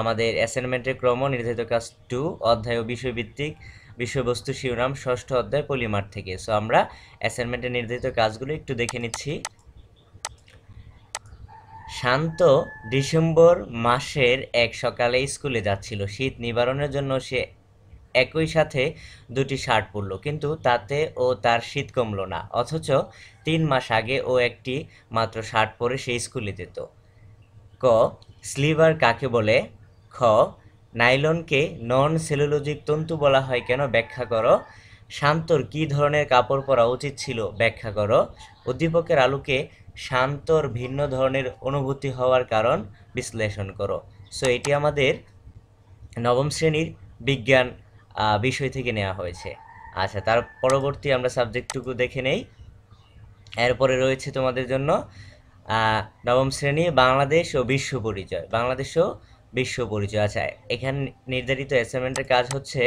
আমাদের অ্যাসাইনমেন্টের ক্রম নির্ধারিত কাজ টু অধ্যায় ও বিষয়ভিত্তিক বিষয়বস্তু শিরোনাম ষষ্ঠ অধ্যায় পলিমার থেকে সো আমরা অ্যাসাইনমেন্টের নির্ধারিত কাজগুলো একটু দেখে নিচ্ছি শান্ত ডিসেম্বর মাসের এক সকালে স্কুলে যাচ্ছিল শীত নিবারণের জন্য সে একই সাথে দুটি শার্ট পরল কিন্তু তাতে ও তার শীত কমল না অথচ তিন মাস আগে ও একটি মাত্র শার্ট পরে সে স্কুলে যেত ক স্লিভার কাকে বলে খ নাইলনকে নন সেলুলোজিক তন্তু বলা হয় কেন ব্যাখ্যা করো শান্তর কি ধরনের কাপড় পরা উচিত ছিল ব্যাখ্যা করো উদ্দীপকের আলোকে শান্তর ভিন্ন ধরনের অনুভূতি হওয়ার কারণ বিশ্লেষণ করো সো এটি আমাদের নবম শ্রেণীর বিজ্ঞান বিষয় থেকে নেওয়া হয়েছে আচ্ছা তার পরবর্তী আমরা সাবজেক্টটুকু দেখে নেই এরপরে রয়েছে তোমাদের জন্য নবম শ্রেণী বাংলাদেশ ও বিশ্ব পরিচয় বাংলাদেশ ও বিশ্ব পরিচয় আছে এখানে নির্ধারিত অ্যাসাইনমেন্টের কাজ হচ্ছে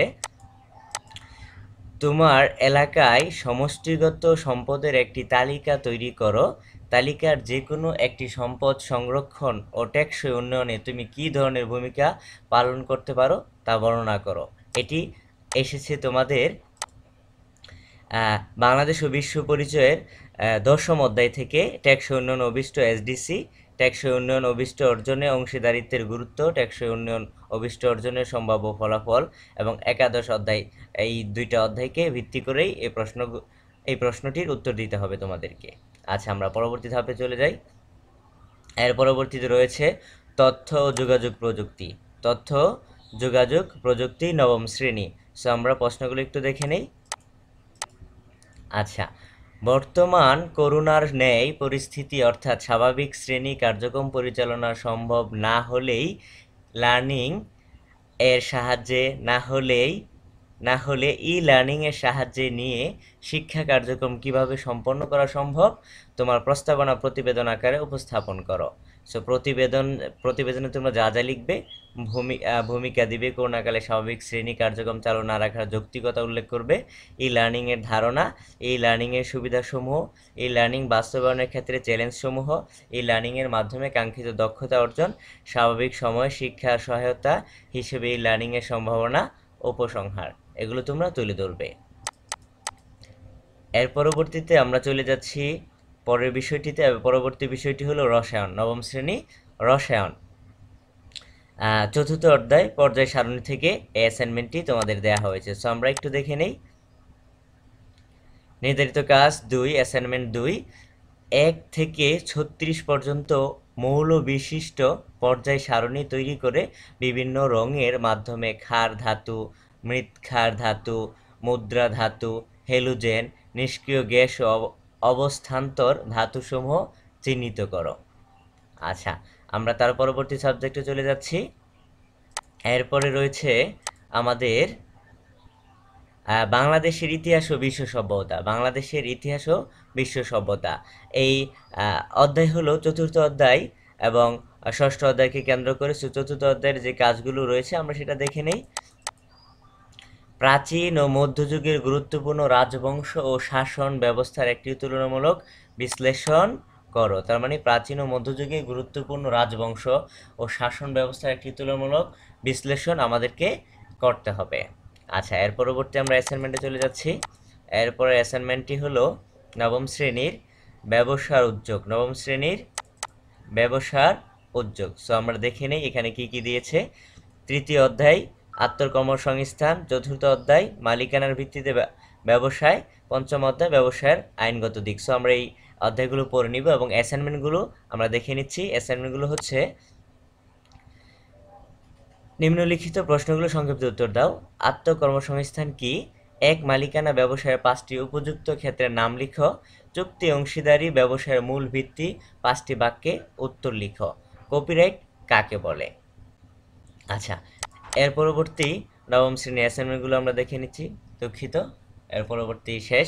তোমার এলাকায় সমষ্টিগত সম্পদের একটি তালিকা তৈরি করো তালিকার যে কোনো একটি সম্পদ সংরক্ষণ ও টেকসই উন্নয়নে তুমি কি ধরনের ভূমিকা পালন করতে পারো তা বর্ণনা করো এটি এসেছে তোমাদের বাংলাদেশ ও বিশ্ব পরিচয়ের দশম অধ্যায় থেকে টেকসই উন্নয়ন অভিষ্ট এসডিসি টেকসই উন্নয়ন অভিষ্ট অর্জনে অংশীদারিত্বের গুরুত্ব টেকসই উন্নয়ন অভিষ্ট অর্জনের সম্ভাব্য ফলাফল এবং একাদশ অধ্যায় এই দুইটা অধ্যায়কে ভিত্তি করেই এই প্রশ্ন এই প্রশ্নটির উত্তর দিতে হবে তোমাদেরকে আচ্ছা আমরা পরবর্তী ধাপে চলে যাই এর পরবর্তীতে রয়েছে তথ্য ও যোগাযোগ প্রযুক্তি তথ্য যোগাযোগ প্রযুক্তি নবম শ্রেণী সো আমরা প্রশ্নগুলো একটু দেখে নেই আচ্ছা বর্তমান করোনার ন্যায় পরিস্থিতি অর্থাৎ স্বাভাবিক শ্রেণী কার্যক্রম পরিচালনা সম্ভব না হলেই লার্নিং এর সাহায্যে না হলেই না হলে ই লার্নিংয়ের সাহায্যে নিয়ে শিক্ষা কার্যক্রম কিভাবে সম্পন্ন করা সম্ভব তোমার প্রস্তাবনা প্রতিবেদন আকারে উপস্থাপন করো সো প্রতিবেদন প্রতিবেদনে তোমরা যা যা লিখবে ভূমি ভূমিকা দিবে করোনাকালে স্বাভাবিক শ্রেণী কার্যক্রম চালু না রাখার যৌক্তিকতা উল্লেখ করবে এই লার্নিংয়ের ধারণা এই লার্নিংয়ের সুবিধাসমূহ এই লার্নিং বাস্তবায়নের ক্ষেত্রে চ্যালেঞ্জসমূহ এই লার্নিংয়ের মাধ্যমে কাঙ্ক্ষিত দক্ষতা অর্জন স্বাভাবিক সময় শিক্ষা সহায়তা হিসেবে এই লার্নিংয়ের সম্ভাবনা উপসংহার এগুলো তোমরা তুলে ধরবে এর পরবর্তীতে আমরা চলে যাচ্ছি পরের বিষয়টিতে পরবর্তী বিষয়টি হলো রসায়ন নবম শ্রেণী রসায়ন চতুর্থ অধ্যায় পর্যায় সারণী থেকে এই অ্যাসাইনমেন্টটি তোমাদের দেওয়া হয়েছে সো আমরা একটু দেখে নেই নির্ধারিত কাজ দুই অ্যাসাইনমেন্ট দুই এক থেকে ছত্রিশ পর্যন্ত মৌল বিশিষ্ট পর্যায় সারণী তৈরি করে বিভিন্ন রঙের মাধ্যমে খার ধাতু মৃৎক্ষার ধাতু মুদ্রা ধাতু হেলুজেন নিষ্ক্রিয় গ্যাস অবস্থান্তর ধাতুসমূহ চিহ্নিত করো আচ্ছা আমরা তার পরবর্তী সাবজেক্টে চলে যাচ্ছি এরপরে রয়েছে আমাদের বাংলাদেশের ইতিহাস ও বিশ্ব সভ্যতা বাংলাদেশের ইতিহাস ও বিশ্ব সভ্যতা এই অধ্যায় হলো চতুর্থ অধ্যায় এবং ষষ্ঠ অধ্যায়কে কেন্দ্র করে চতুর্থ অধ্যায়ের যে কাজগুলো রয়েছে আমরা সেটা দেখে নেই প্রাচীন ও মধ্যযুগের গুরুত্বপূর্ণ রাজবংশ ও শাসন ব্যবস্থার একটি তুলনামূলক বিশ্লেষণ করো তার মানে প্রাচীন ও মধ্যযুগে গুরুত্বপূর্ণ রাজবংশ ও শাসন ব্যবস্থার একটি তুলনামূলক বিশ্লেষণ আমাদেরকে করতে হবে আচ্ছা এর পরবর্তী আমরা অ্যাসাইনমেন্টে চলে যাচ্ছি এরপরে অ্যাসাইনমেন্টটি হলো নবম শ্রেণীর ব্যবসার উদ্যোগ নবম শ্রেণীর ব্যবসার উদ্যোগ সো আমরা দেখে নিই এখানে কি কি দিয়েছে তৃতীয় অধ্যায় আত্মকর্মসংস্থান চতুর্থ অধ্যায় মালিকানার ভিত্তিতে ব্যবসায় পঞ্চম অধ্যায় ব্যবসায়ের আইনগত দিক সো আমরা এই অধ্যায়গুলো পড়ে নিব এবং অ্যাসাইনমেন্টগুলো আমরা দেখে নিচ্ছি অ্যাসাইনমেন্টগুলো হচ্ছে নিম্নলিখিত প্রশ্নগুলো সংক্ষিপ্ত উত্তর দাও আত্মকর্মসংস্থান কি এক মালিকানা ব্যবসায়ের পাঁচটি উপযুক্ত ক্ষেত্রের নাম লিখো চুক্তি অংশীদারি ব্যবসায়ের মূল ভিত্তি পাঁচটি বাক্যে উত্তর লিখো কপিরাইট কাকে বলে আচ্ছা এর পরবর্তী নবম শ্রেণীর অ্যাসাইনমেন্টগুলো আমরা দেখে নিচ্ছি দুঃখিত এর পরবর্তী শেষ